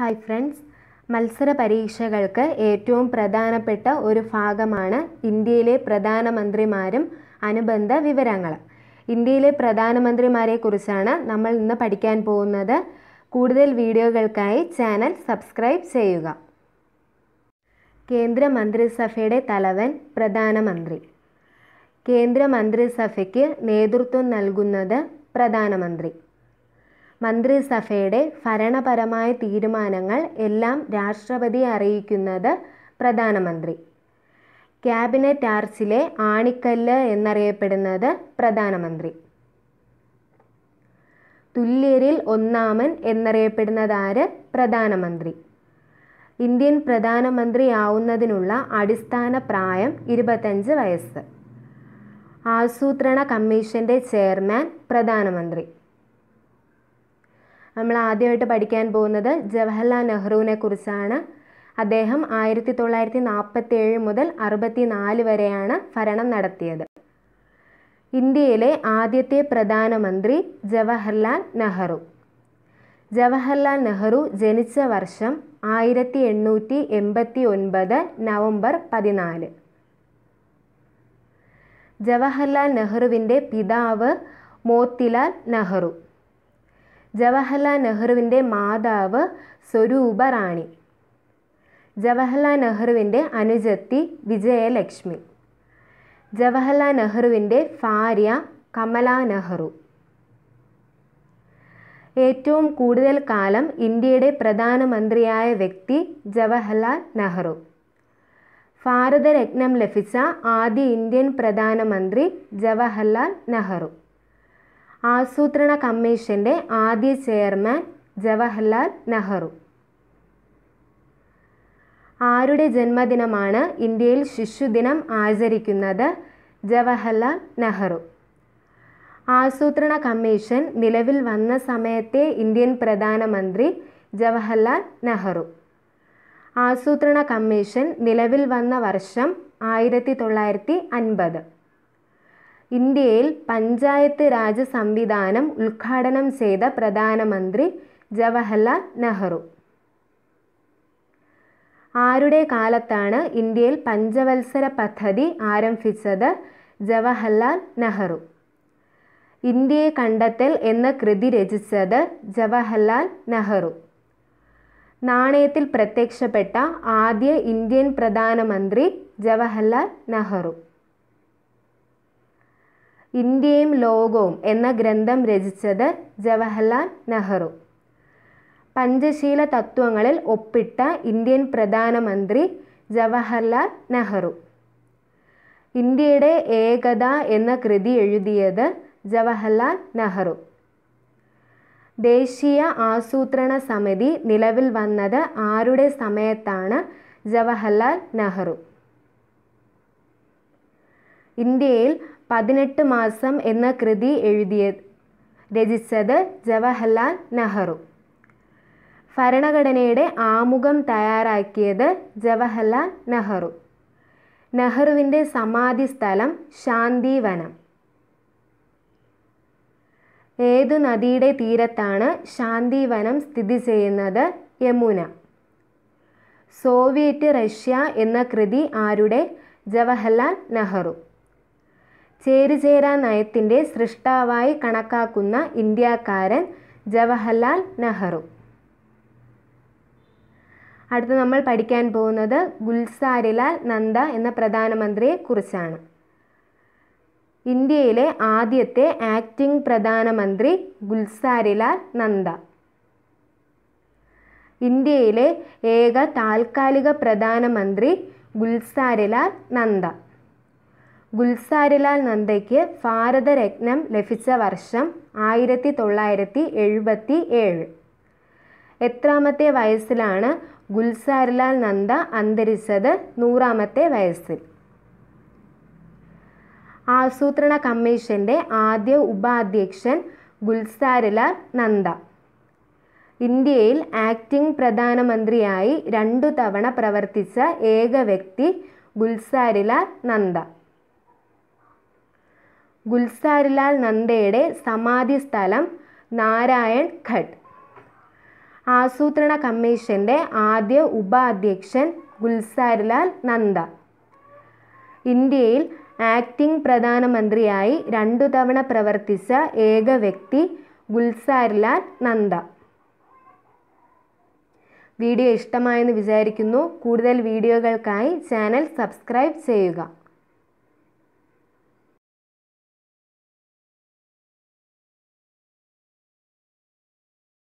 hi friends മത്സര പരീക്ഷകൾക്ക് ഏറ്റവും പ്രധാനപ്പെട്ട ഒരു ഭാഗമാണ് ഇന്ത്യയിലെ പ്രധാനമന്ത്രിമാരും അനുബന്ധ വിവരങ്ങൾ ഇന്ത്യയിലെ പ്രധാനമന്ത്രിമാരെക്കുറിച്ചാണ് നമ്മൾ ഇന്ന് പഠിക്കാൻ പോകുന്നത് കൂടുതൽ വീഡിയോകൾക്കായി ചാനൽ സബ്സ്ക്രൈബ് ചെയ്യുക കേന്ദ്ര മന്ത്രിസഭയുടെ തലവൻ പ്രധാനമന്ത്രി കേന്ദ്ര മന്ത്രിസഭയ്ക്ക് നേതൃത്വം നൽകുന്നത് പ്രധാനമന്ത്രി മന്ത്രിസഭയുടെ ഭരണപരമായ തീരുമാനങ്ങൾ എല്ലാം രാഷ്ട്രപതി അറിയിക്കുന്നത് പ്രധാനമന്ത്രി ക്യാബിനറ്റ് ആർച്ചിലെ ആണിക്കല്ല് എന്നറിയപ്പെടുന്നത് പ്രധാനമന്ത്രി തുല്യരിൽ ഒന്നാമൻ എന്നറിയപ്പെടുന്നതാര് പ്രധാനമന്ത്രി ഇന്ത്യൻ പ്രധാനമന്ത്രിയാവുന്നതിനുള്ള അടിസ്ഥാന പ്രായം ഇരുപത്തഞ്ച് വയസ്സ് ആസൂത്രണ കമ്മീഷൻ്റെ ചെയർമാൻ പ്രധാനമന്ത്രി നമ്മൾ ആദ്യമായിട്ട് പഠിക്കാൻ പോകുന്നത് ജവഹർലാൽ നെഹ്റുവിനെ കുറിച്ചാണ് അദ്ദേഹം ആയിരത്തി തൊള്ളായിരത്തി നാൽപ്പത്തേഴ് മുതൽ അറുപത്തി നാല് വരെയാണ് ഭരണം നടത്തിയത് ഇന്ത്യയിലെ ആദ്യത്തെ പ്രധാനമന്ത്രി ജവഹർലാൽ നെഹ്റു ജവഹർലാൽ നെഹ്റു ജനിച്ച വർഷം ആയിരത്തി എണ്ണൂറ്റി എൺപത്തി ഒൻപത് നവംബർ പതിനാല് ജവഹർലാൽ നെഹ്റുവിൻ്റെ പിതാവ് മോത്തിലാൽ നെഹ്റു ജവഹർലാൽ നെഹ്റുവിൻ്റെ മാതാവ് സ്വരൂപ റാണി ജവഹർലാൽ നെഹ്റുവിൻ്റെ അനുജത്തി വിജയലക്ഷ്മി ജവഹർലാൽ നെഹ്റുവിൻ്റെ ഭാര്യ കമല നെഹ്റു ഏറ്റവും കൂടുതൽ കാലം ഇന്ത്യയുടെ പ്രധാനമന്ത്രിയായ വ്യക്തി ജവഹർലാൽ നെഹ്റു ഭാരതരത്നം ലഭിച്ച ആദ്യ ഇന്ത്യൻ പ്രധാനമന്ത്രി ജവഹർലാൽ നെഹ്റു ആസൂത്രണ കമ്മീഷൻ്റെ ആദ്യ ചെയർമാൻ ജവഹർലാൽ നെഹ്റു ആരുടെ ജന്മദിനമാണ് ഇന്ത്യയിൽ ശിശുദിനം ആചരിക്കുന്നത് ജവഹർലാൽ നെഹ്റു ആസൂത്രണ കമ്മീഷൻ നിലവിൽ വന്ന സമയത്തെ ഇന്ത്യൻ പ്രധാനമന്ത്രി ജവഹർലാൽ നെഹ്റു ആസൂത്രണ കമ്മീഷൻ നിലവിൽ വന്ന വർഷം ആയിരത്തി തൊള്ളായിരത്തി അൻപത് ഇന്ത്യയിൽ പഞ്ചായത്ത് രാജ് സംവിധാനം ഉദ്ഘാടനം ചെയ്ത പ്രധാനമന്ത്രി ജവഹർലാൽ നെഹ്റു ആരുടെ കാലത്താണ് ഇന്ത്യയിൽ പഞ്ചവത്സര പദ്ധതി ആരംഭിച്ചത് ജവഹർലാൽ നെഹ്റു ഇന്ത്യയെ കണ്ടെത്തൽ എന്ന കൃതി രചിച്ചത് ജവഹർലാൽ നെഹ്റു നാണയത്തിൽ പ്രത്യക്ഷപ്പെട്ട ആദ്യ ഇന്ത്യൻ പ്രധാനമന്ത്രി ജവഹർലാൽ നെഹ്റു ഇന്ത്യയും ലോകവും എന്ന ഗ്രന്ഥം രചിച്ചത് ജവഹർലാൽ നെഹ്റു പഞ്ചശീല തത്വങ്ങളിൽ ഒപ്പിട്ട ഇന്ത്യൻ പ്രധാനമന്ത്രി ജവഹർലാൽ നെഹ്റു ഇന്ത്യയുടെ ഏകത എന്ന കൃതി എഴുതിയത് ജവഹർലാൽ നെഹ്റു ദേശീയ ആസൂത്രണ സമിതി നിലവിൽ വന്നത് ആരുടെ സമയത്താണ് ജവഹർലാൽ നെഹ്റു ഇന്ത്യയിൽ പതിനെട്ട് മാസം എന്ന കൃതി എഴുതിയത് രചിച്ചത് ജവഹർലാൽ നെഹ്റു ഭരണഘടനയുടെ ആമുഖം തയ്യാറാക്കിയത് ജവഹർലാൽ നെഹ്റു നെഹ്റുവിൻ്റെ സമാധി സ്ഥലം ശാന്തിവനം ഏതു നദിയുടെ തീരത്താണ് ശാന്തിവനം സ്ഥിതി ചെയ്യുന്നത് യമുന സോവിയറ്റ് റഷ്യ എന്ന കൃതി ആരുടെ ജവഹർലാൽ നെഹ്റു ചേരുചേരാ നയത്തിൻ്റെ സൃഷ്ടാവായി കണക്കാക്കുന്ന ഇന്ത്യക്കാരൻ ജവഹർലാൽ നെഹ്റു അടുത്ത് നമ്മൾ പഠിക്കാൻ പോകുന്നത് ഗുൽസാരിലാൽ നന്ദ എന്ന പ്രധാനമന്ത്രിയെക്കുറിച്ചാണ് ഇന്ത്യയിലെ ആദ്യത്തെ ആക്ടിംഗ് പ്രധാനമന്ത്രി ഗുൽസാരിലാൽ നന്ദ ഇന്ത്യയിലെ ഏക താൽക്കാലിക പ്രധാനമന്ത്രി ഗുൽസാരിലാൽ നന്ദ ഗുൽസാരിലാൽ നന്ദയ്ക്ക് ഭാരതരത്നം ലഭിച്ച വർഷം ആയിരത്തി തൊള്ളായിരത്തി എഴുപത്തി ഏഴ് എത്രാമത്തെ വയസ്സിലാണ് ഗുൽസാരിലാൽ നന്ദ അന്തരിച്ചത് നൂറാമത്തെ വയസ്സിൽ ആസൂത്രണ കമ്മീഷൻ്റെ ആദ്യ ഉപാധ്യക്ഷൻ ഗുൽസാരിലാൽ നന്ദ ഇന്ത്യയിൽ ആക്ടിംഗ് പ്രധാനമന്ത്രിയായി രണ്ടു തവണ പ്രവർത്തിച്ച ഏക വ്യക്തി ഗുൽസാരിലാൽ നന്ദ ഗുൽസാരിലാൽ നന്ദയുടെ സമാധി സ്ഥലം നാരായൺ ഘട്ട് ആസൂത്രണ കമ്മീഷൻ്റെ ആദ്യ ഉപാധ്യക്ഷൻ ഗുൽസാരിലാൽ നന്ദ ഇന്ത്യയിൽ ആക്ടിംഗ് പ്രധാനമന്ത്രിയായി രണ്ടു തവണ പ്രവർത്തിച്ച ഏക വ്യക്തി ഗുൽസാരിലാൽ നന്ദ വീഡിയോ ഇഷ്ടമായെന്ന് വിചാരിക്കുന്നു കൂടുതൽ വീഡിയോകൾക്കായി ചാനൽ സബ്സ്ക്രൈബ് ചെയ്യുക